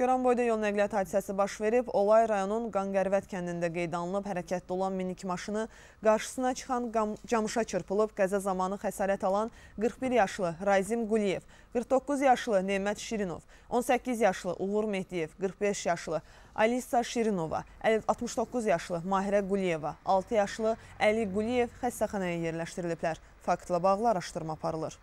Goranboyda yol nəqliyyat hadisəsi baş verib, olay rayonun Qanqərvət kəndində qeyd alınıb, hərəkətdə olan minik maşını qarşısına çıxan camışa çırpılıb, qəzə zamanı xəsarət alan 41 yaşlı Raizim Quliyev, 49 yaşlı Neymət Şirinov, 18 yaşlı Uğur Mehdiyev, 45 yaşlı Alisa Şirinova, 69 yaşlı Mahirə Quliyeva, 6 yaşlı Əli Quliyev xəstəxanaya yerləşdiriliblər. Faktla bağlı araşdırma aparılır.